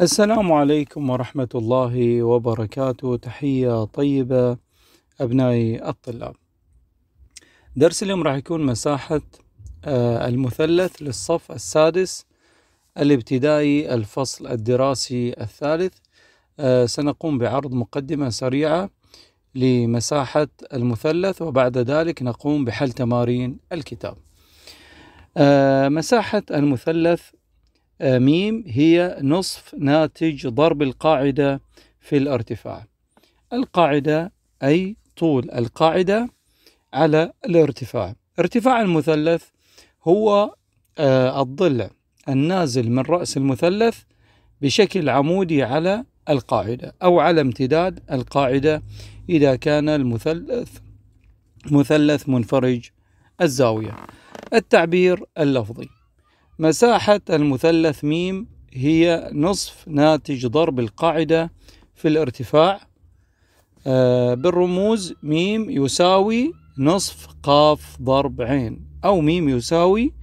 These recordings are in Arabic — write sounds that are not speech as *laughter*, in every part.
السلام عليكم ورحمة الله وبركاته تحية طيبة أبنائي الطلاب درس اليوم راح يكون مساحة آه، المثلث للصف السادس الابتدائي الفصل الدراسي الثالث آه، سنقوم بعرض مقدمة سريعة لمساحة المثلث وبعد ذلك نقوم بحل تمارين الكتاب آه، مساحة المثلث م هي نصف ناتج ضرب القاعدة في الارتفاع القاعدة أي طول القاعدة على الارتفاع ارتفاع المثلث هو آه، الضلع النازل من رأس المثلث بشكل عمودي على القاعدة أو على امتداد القاعدة إذا كان المثلث مثلث منفرج الزاوية التعبير اللفظي مساحة المثلث ميم هي نصف ناتج ضرب القاعدة في الارتفاع آه، بالرموز ميم يساوي نصف قاف ضرب عين أو ميم يساوي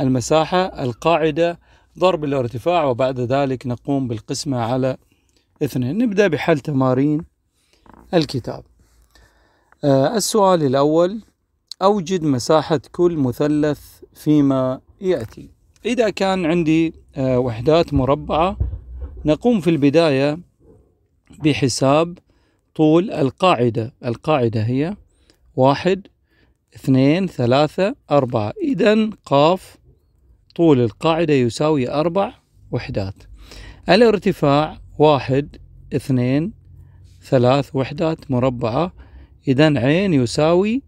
المساحة القاعدة ضرب الارتفاع وبعد ذلك نقوم بالقسمة على اثنين نبدأ بحل تمارين الكتاب آه، السؤال الأول أوجد مساحة كل مثلث فيما يأتي إذا كان عندي آه، وحدات مربعة نقوم في البداية بحساب طول القاعدة القاعدة هي واحد اثنين ثلاثة أربعة إذا قاف طول القاعدة يساوي أربع وحدات الارتفاع واحد اثنين ثلاث وحدات مربعة إذا عين يساوي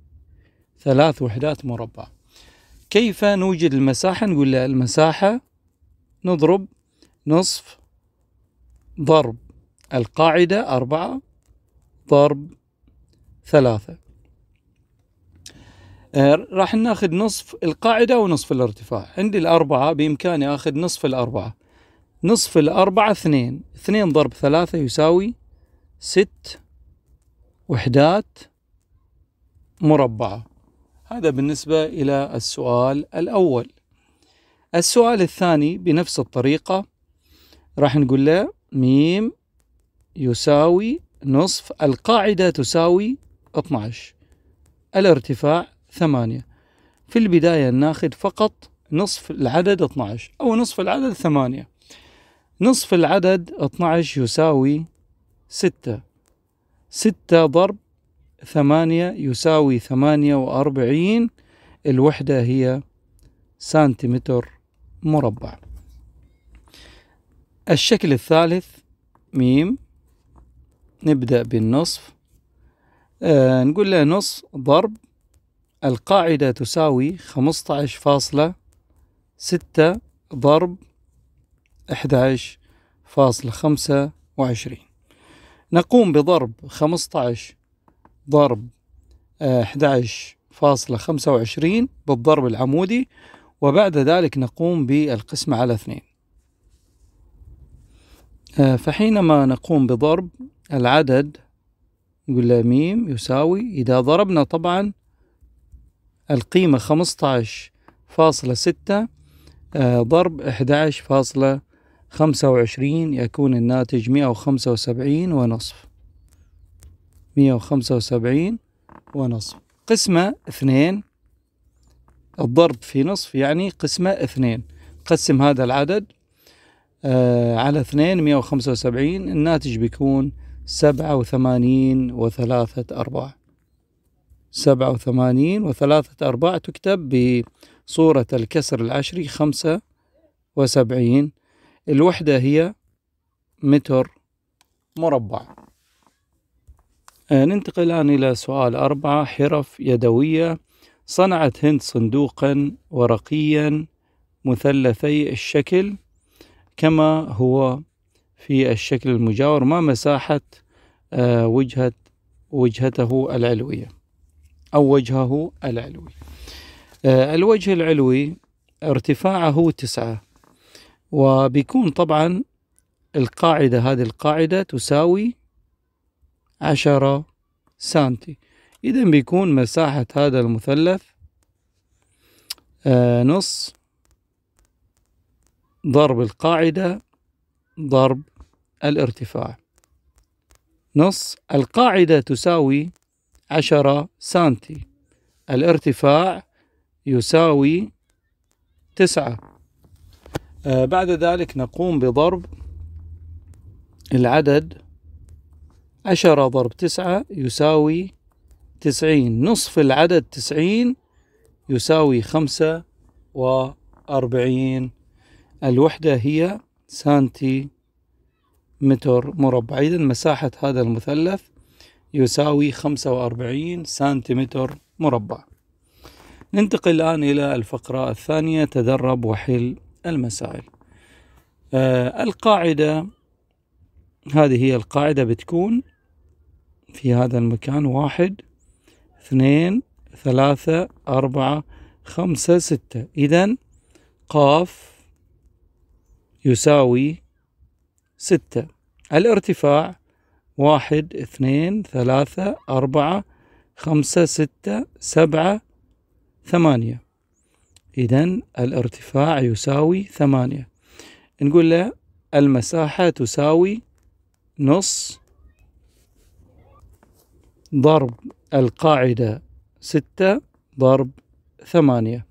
ثلاث وحدات مربعة كيف نوجد المساحة نقول له المساحة نضرب نصف ضرب القاعدة أربعة ضرب ثلاثة آه، راح ناخذ نصف القاعدة ونصف الارتفاع عندي الأربعة بإمكاني أخذ نصف الأربعة نصف الأربعة اثنين اثنين ضرب ثلاثة يساوي ست وحدات مربعة هذا بالنسبة إلى السؤال الأول السؤال الثاني بنفس الطريقة راح نقول له ميم يساوي نصف القاعدة تساوي 12 الارتفاع 8 في البداية ناخذ فقط نصف العدد 12 أو نصف العدد 8 نصف العدد 12 يساوي 6 6 ضرب ثمانية يساوي ثمانية وأربعين الوحدة هي سنتيمتر مربع الشكل الثالث ميم نبدأ بالنصف آه نقول له نصف ضرب القاعدة تساوي خمسة عشر فاصلة ستة ضرب أحد عشر فاصلة خمسة وعشرين نقوم بضرب خمسة عشر ضرب 11.25 آه، بالضرب العمودي وبعد ذلك نقوم بالقسمة على اثنين آه، فحينما نقوم بضرب العدد نقول له ميم يساوي إذا ضربنا طبعا القيمة 15.6 آه، ضرب 11.25 يكون الناتج 175 ونصف 175 ونصف قسمة اثنين الضرب في نصف يعني قسمة اثنين قسم هذا العدد آه على اثنين مئة وخمسة وسبعين الناتج بيكون سبعة وثمانين وثلاثة أرباع سبعة وثمانين وثلاثة أرباع تكتب بصورة الكسر العشري خمسة وسبعين الوحدة هي متر مربع آه، ننتقل الآن إلى سؤال أربعة حرف يدوية صنعت هند صندوقا ورقيا مثلثي الشكل كما هو في الشكل المجاور ما مساحة آه، وجهة وجهته العلوية أو وجهه العلوي آه، الوجه العلوي ارتفاعه تسعة وبيكون طبعا القاعدة هذه القاعدة تساوي عشرة سنتي إذا بيكون مساحة هذا المثلث آه، نص ضرب القاعدة ضرب الارتفاع نص القاعدة تساوي عشرة سنتي الارتفاع يساوي تسعة آه، بعد ذلك نقوم بضرب العدد عشرة ضرب تسعة يساوي تسعين نصف العدد تسعين يساوي خمسة وأربعين الوحدة هي سانتي متر مربع إذا مساحة هذا المثلث يساوي خمسة وأربعين سنتيمتر مربع ننتقل الآن إلى الفقرة الثانية تدرب وحل المسائل آه القاعدة هذه هي القاعدة بتكون في هذا المكان واحد اثنين ثلاثة أربعة خمسة ستة إذا قاف يساوي ستة الارتفاع واحد اثنين ثلاثة أربعة خمسة ستة سبعة ثمانية إذا الارتفاع يساوي ثمانية نقول له المساحة تساوي نص ضرب القاعدة ستة ضرب ثمانية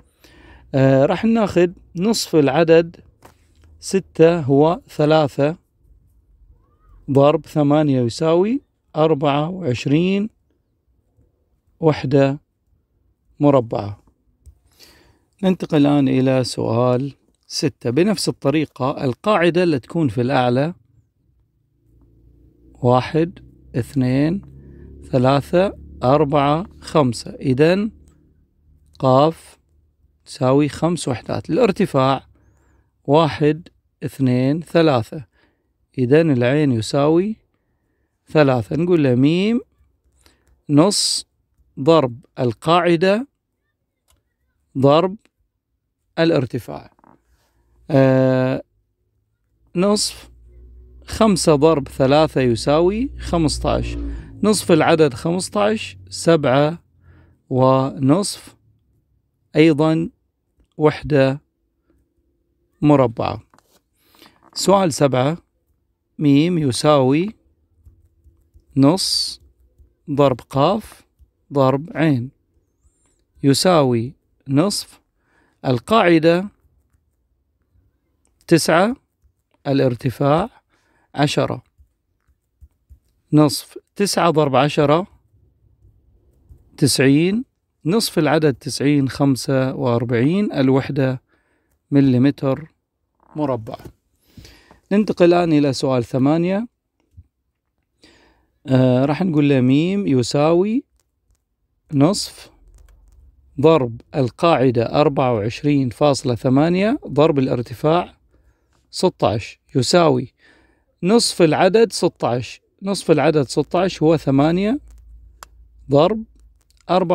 آه راح ناخذ نصف العدد ستة هو ثلاثة ضرب ثمانية يساوي أربعة وعشرين وحدة مربعة ننتقل الآن إلى سؤال ستة بنفس الطريقة القاعدة اللي تكون في الأعلى واحد اثنين ثلاثة أربعة خمسة إذا قاف تساوي خمس وحدات الارتفاع واحد اثنين ثلاثة إذا العين يساوي ثلاثة نقول له ميم نص ضرب القاعدة ضرب الارتفاع آه نصف خمسة ضرب ثلاثة يساوي خمسة عشر نصف العدد 15 سبعة ونصف أيضا وحدة مربعة سؤال سبعة ميم يساوي نص ضرب قاف ضرب عين يساوي نصف القاعدة تسعة الارتفاع عشرة نصف تسعة ضرب عشرة تسعين نصف العدد تسعين خمسة وأربعين الوحدة مليمتر مربع ننتقل الآن إلى سؤال ثمانية آه راح نقول له ميم يساوي نصف ضرب القاعدة أربعة وعشرين فاصلة ثمانية ضرب الارتفاع ستة عشر يساوي نصف العدد ستة عشر نصف العدد 16 هو 8 ضرب 24.8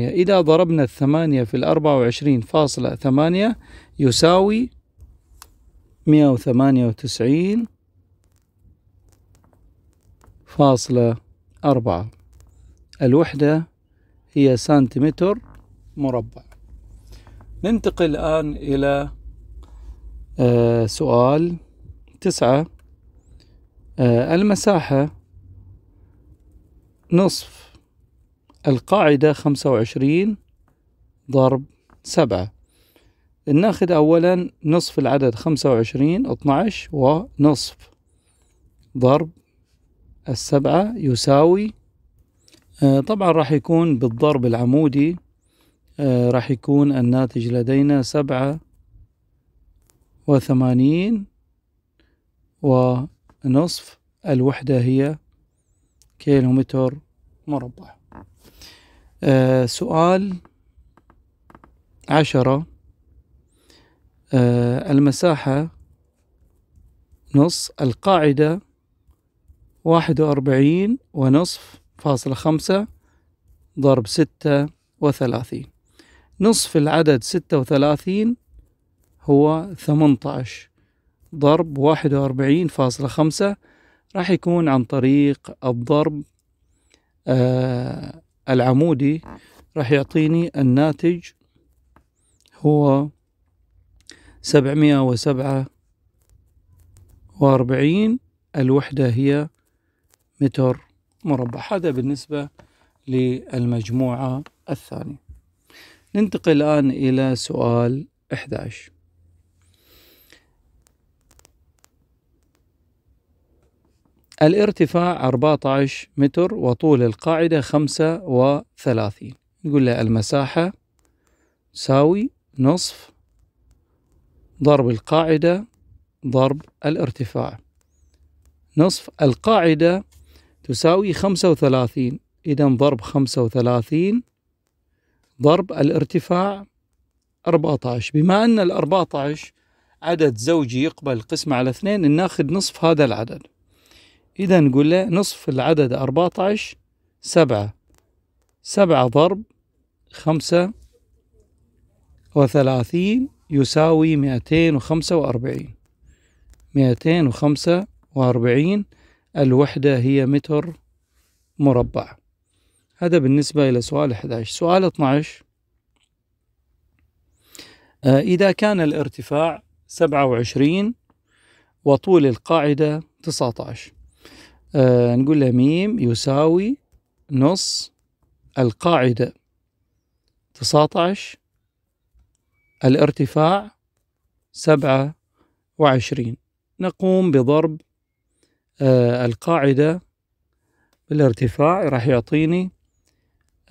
إذا ضربنا الثمانية في الأربعة وعشرين فاصلة ثمانية يساوي مئة وثمانية وتسعين فاصلة أربعة الوحدة هي سنتيمتر مربع ننتقل الآن إلى آه، سؤال تسعة آه، المساحة نصف القاعدة خمسة وعشرين ضرب سبعة ناخذ أولا نصف العدد خمسة وعشرين اتناش ونصف ضرب السبعة يساوي آه، طبعا راح يكون بالضرب العمودي آه، راح يكون الناتج لدينا سبعة وثمانين و نصف الوحدة هي كيلومتر مربع آه سؤال عشرة آه المساحة نص القاعدة واحد وأربعين ونصف فاصلة خمسة ضرب ستة وثلاثين نصف العدد ستة وثلاثين هو ثمنتعش ضرب واحد وأربعين فاصلة خمسة راح يكون عن طريق الضرب آه، العمودي راح يعطيني الناتج هو سبعمية وسبعة وأربعين الوحدة هي متر مربع هذا بالنسبة للمجموعة الثانية ننتقل الآن إلى سؤال 11 الارتفاع 14 متر وطول القاعدة 35 نقول له المساحة تساوي نصف ضرب القاعدة ضرب الارتفاع نصف القاعدة تساوي خمسة وثلاثين إذا ضرب خمسة وثلاثين ضرب الارتفاع أربعة عشر بما أن الأربعة عشر عدد زوجي يقبل قسمة على اثنين ناخذ نصف هذا العدد إذا نقول له نصف العدد أربعة عشر سبعة سبعة ضرب خمسة وثلاثين يساوي مئتين وخمسة وأربعين مئتين وخمسة وأربعين الوحدة هي متر مربع هذا بالنسبة إلى سؤال 11 سؤال 12 آه، إذا كان الارتفاع 27 وطول القاعدة 19 آه نقول له ميم يساوي نص القاعدة 19 الارتفاع سبعة وعشرين نقوم بضرب آه القاعدة بالارتفاع راح يعطيني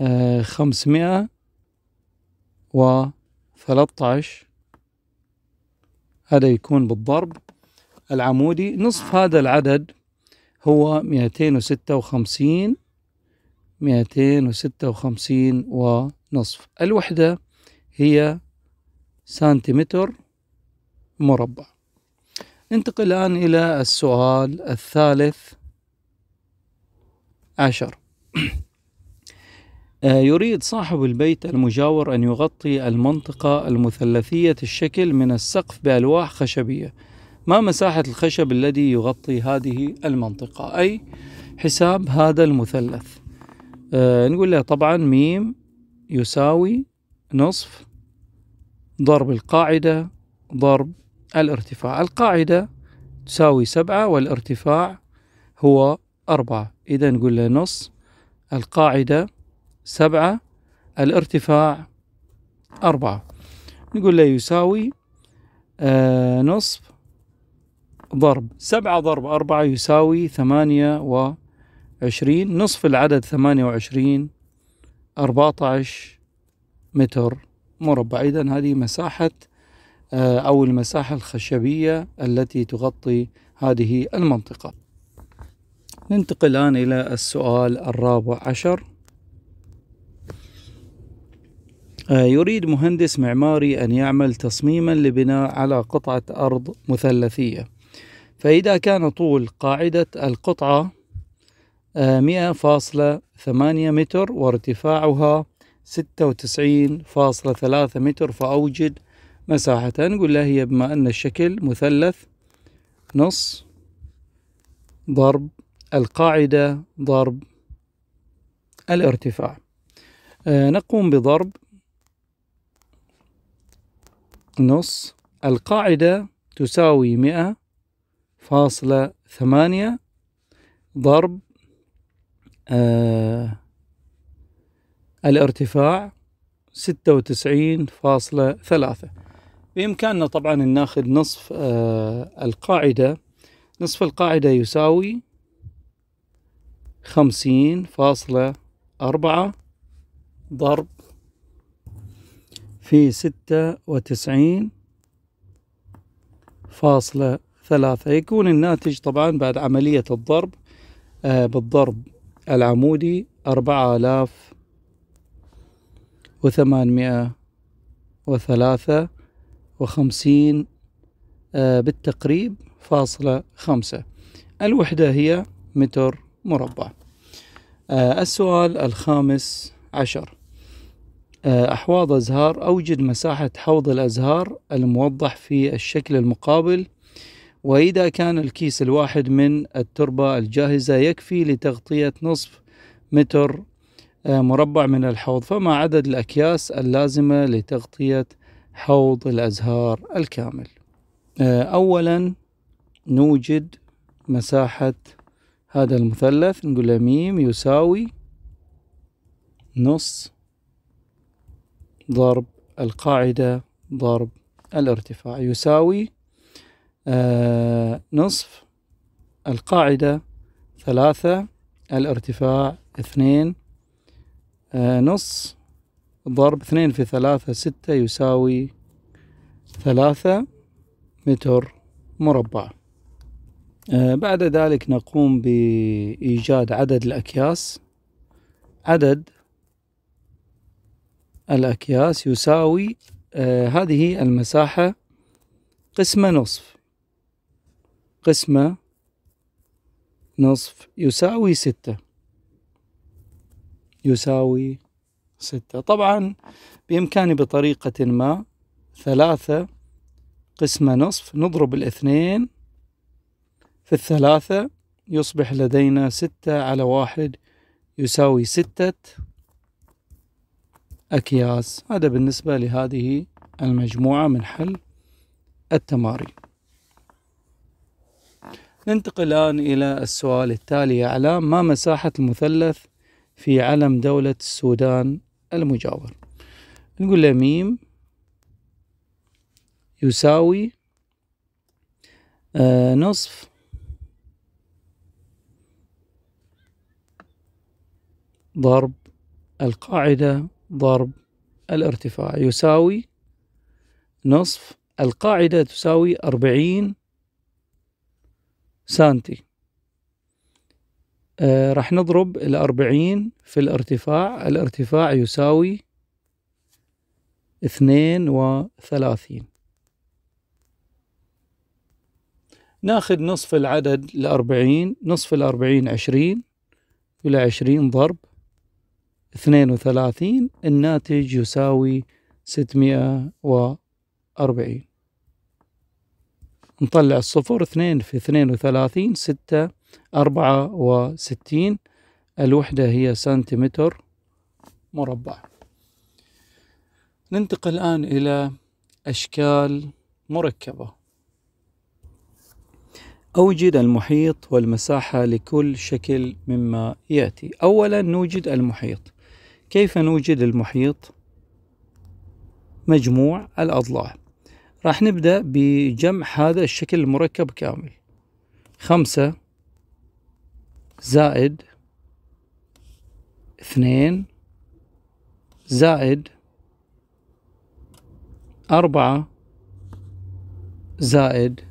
آه 500 وثلاثة عشر هذا يكون بالضرب العمودي نصف هذا العدد هو مئتين وستة وخمسين مئتين وستة وخمسين ونصف الوحدة هي سنتيمتر مربع ننتقل الآن إلى السؤال الثالث عشر *clears throat* آه، يريد صاحب البيت المجاور أن يغطي المنطقة المثلثية الشكل من السقف بألواح خشبية ما مساحة الخشب الذي يغطي هذه المنطقة أي حساب هذا المثلث أه نقول له طبعا ميم يساوي نصف ضرب القاعدة ضرب الارتفاع القاعدة تساوي سبعة والارتفاع هو أربعة إذا نقول له نص القاعدة سبعة الارتفاع أربعة نقول له يساوي آه نصف ضرب سبعة ضرب أربعة يساوي ثمانية وعشرين نصف العدد ثمانية وعشرين أربعة عشر متر مربع إذا هذه مساحة آه، أو المساحة الخشبية التي تغطي هذه المنطقة ننتقل الآن إلى السؤال الرابع عشر آه، يريد مهندس معماري أن يعمل تصميما لبناء على قطعة أرض مثلثية فإذا كان طول قاعدة القطعة 100.8 آه، متر وارتفاعها 96.3 متر فأوجد مساحة نقول لها هي بما أن الشكل مثلث نص ضرب القاعدة ضرب الارتفاع آه، نقوم بضرب نص القاعدة تساوي 100 فاصلة ثمانية ضرب آه الارتفاع ستة وتسعين فاصلة ثلاثة بإمكاننا طبعا أن ناخذ نصف آه القاعدة نصف القاعدة يساوي خمسين فاصلة أربعة ضرب في ستة وتسعين فاصلة ثلاثة يكون الناتج طبعا بعد عملية الضرب آه، بالضرب العمودي أربعة آلاف وثمانمائة وثلاثة وخمسين آه، بالتقريب فاصلة خمسة الوحدة هي متر مربع آه، السؤال الخامس عشر أحواض أزهار أوجد مساحة حوض الأزهار الموضح في الشكل المقابل وإذا كان الكيس الواحد من التربة الجاهزة يكفي لتغطية نصف متر آه، مربع من الحوض فما عدد الأكياس اللازمة لتغطية حوض الأزهار الكامل آه، أولا نوجد مساحة هذا المثلث نقول ميم يساوي نص ضرب القاعدة ضرب الارتفاع يساوي آه، نصف القاعدة ثلاثة الارتفاع اثنين آه، نص ضرب اثنين في ثلاثة ستة يساوي ثلاثة متر مربع آه، بعد ذلك نقوم بإيجاد عدد الأكياس عدد الأكياس يساوي هذه المساحة قسمة نصف قسمة نصف يساوي ستة يساوي ستة طبعا بإمكاني بطريقة ما ثلاثة قسمة نصف نضرب الاثنين في الثلاثة يصبح لدينا ستة على واحد يساوي ستة أكياس هذا بالنسبة لهذه المجموعة من حل التمارين ننتقل الآن إلى السؤال التالي يا علام ما مساحة المثلث في علم دولة السودان المجاور نقول له ميم يساوي آه، نصف ضرب القاعدة ضرب الارتفاع يساوي نصف القاعدة تساوي أربعين سانتي آه راح نضرب الأربعين في الارتفاع الارتفاع يساوي اثنين وثلاثين ناخذ نصف العدد الأربعين نصف الأربعين عشرين إلى عشرين ضرب اثنين وثلاثين الناتج يساوي ستمائة وأربعين نطلع الصفر اثنين في اثنين وثلاثين ستة أربعة وستين الوحدة هي سنتيمتر مربع ننتقل الآن إلى أشكال مركبة أوجد المحيط والمساحة لكل شكل مما يأتي أولا نوجد المحيط كيف نوجد المحيط؟ مجموع الأضلاع راح نبدأ بجمع هذا الشكل المركب كامل خمسة زائد اثنين زائد أربعة زائد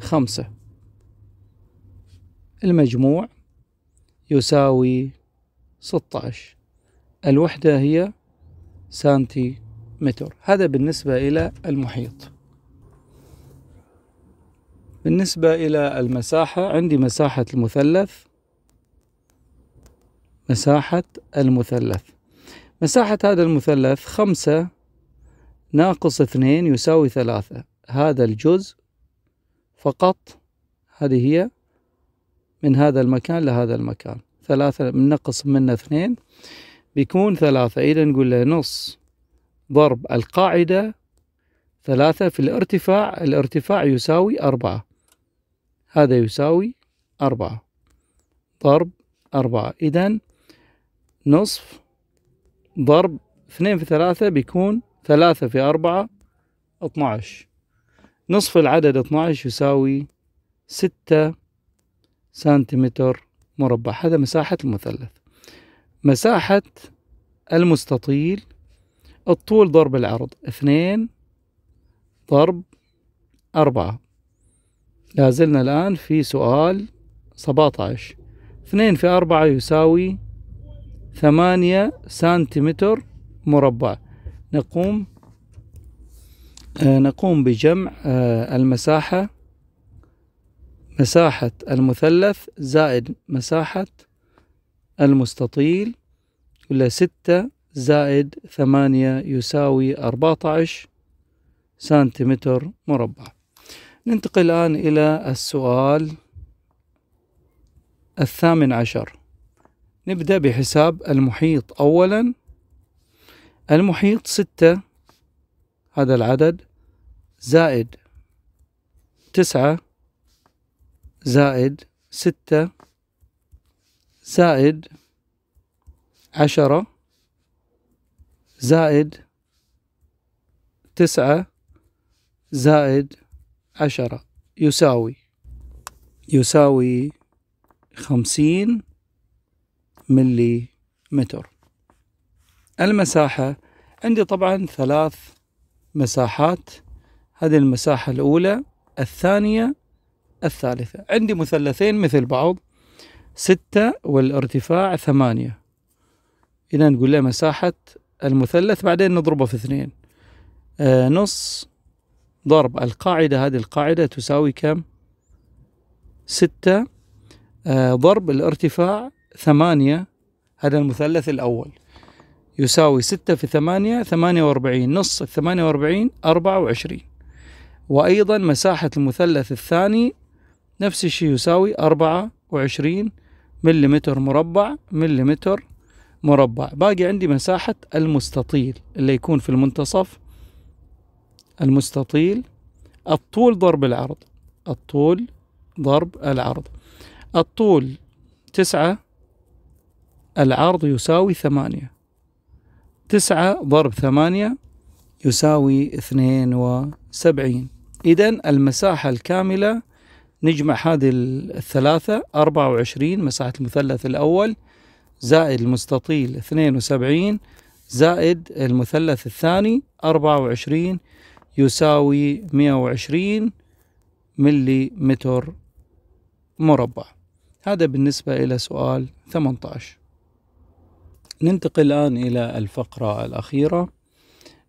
خمسة المجموع يساوي ستة عشر الوحدة هي سنتيمتر هذا بالنسبة إلى المحيط بالنسبة إلى المساحة عندي مساحة المثلث مساحة المثلث مساحة هذا المثلث خمسة ناقص اثنين يساوي ثلاثة هذا الجزء فقط هذه هي من هذا المكان لهذا المكان ثلاثة من نقص منه اثنين بيكون ثلاثة إذا نقول له نص ضرب القاعدة ثلاثة في الارتفاع الارتفاع يساوي أربعة هذا يساوي أربعة ضرب أربعة إذا نصف ضرب اثنين في ثلاثة بيكون ثلاثة في أربعة اتناش نصف العدد اتناش يساوي ستة سنتيمتر مربع هذا مساحة المثلث مساحة المستطيل الطول ضرب العرض اثنين ضرب أربعة لازلنا الآن في سؤال 17 2 في 4 يساوي 8 سنتيمتر مربع نقوم آه، نقوم بجمع آه، المساحة مساحة المثلث زائد مساحة المستطيل ولا ستة زائد ثمانية يساوي أربعة عشر سنتيمتر مربع ننتقل الآن إلى السؤال الثامن عشر نبدأ بحساب المحيط أولا المحيط ستة هذا العدد زائد تسعة زائد ستة زائد عشرة زائد تسعة زائد عشرة يساوي يساوي خمسين ملي متر المساحة عندي طبعا ثلاث مساحات هذه المساحة الأولى الثانية الثالثة عندي مثلثين مثل بعض ستة والارتفاع ثمانية إذا نقول له مساحة المثلث بعدين نضربه في اثنين آه نص ضرب القاعدة هذه القاعدة تساوي كم؟ ستة آه ضرب الارتفاع ثمانية هذا المثلث الأول يساوي ستة في ثمانية ثمانية وأربعين نص الثمانية وأربعين أربعة وعشرين وأيضا مساحة المثلث الثاني نفس الشيء يساوي أربعة وعشرين مليمتر مربع مليمتر مربع باقي عندي مساحة المستطيل اللي يكون في المنتصف المستطيل الطول ضرب العرض الطول ضرب العرض الطول تسعة العرض يساوي ثمانية تسعة ضرب ثمانية يساوي اثنين وسبعين إذا المساحة الكاملة نجمع هذه الثلاثة أربعة وعشرين مساحة المثلث الأول زائد المستطيل اثنين وسبعين زائد المثلث الثاني أربعة وعشرين يساوي 120 ملي متر مربع هذا بالنسبة إلى سؤال 18 ننتقل الآن إلى الفقرة الأخيرة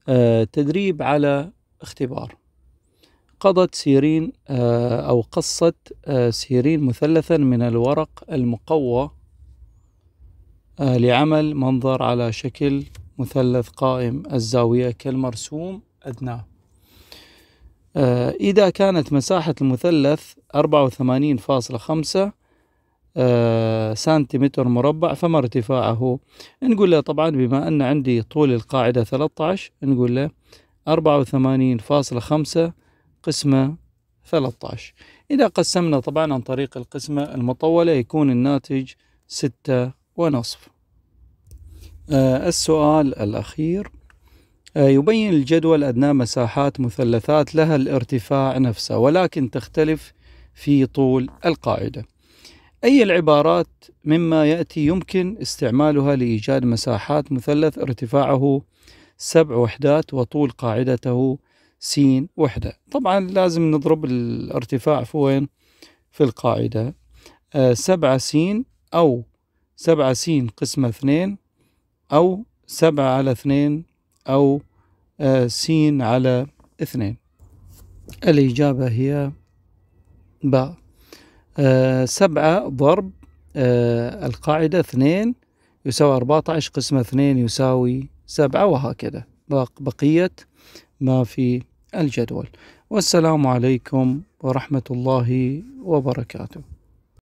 آه تدريب على اختبار قضت سيرين آه أو قصت آه سيرين مثلثا من الورق المقوى آه، لعمل منظر على شكل مثلث قائم الزاوية كالمرسوم أدناه آه، إذا كانت مساحة المثلث 84.5 آه، سنتيمتر مربع فما ارتفاعه نقول له طبعا بما أن عندي طول القاعدة 13 نقول له 84.5 قسمة 13 إذا قسمنا طبعا عن طريق القسمة المطولة يكون الناتج ستة ونصف آه، السؤال الأخير آه، يبين الجدول أدنى مساحات مثلثات لها الارتفاع نفسه ولكن تختلف في طول القاعدة أي العبارات مما يأتي يمكن استعمالها لإيجاد مساحات مثلث ارتفاعه سبع وحدات وطول قاعدته س وحدة طبعا لازم نضرب الارتفاع في وين في القاعدة آه، سبعة س أو سبعة س قسمة اثنين أو سبعة على اثنين أو آه، سين على اثنين الإجابة هي باء آه، سبعة ضرب آه، القاعدة اثنين يساوي أربعة عشر قسمة اثنين يساوي سبعة وهكذا بقية ما في الجدول والسلام عليكم ورحمة الله وبركاته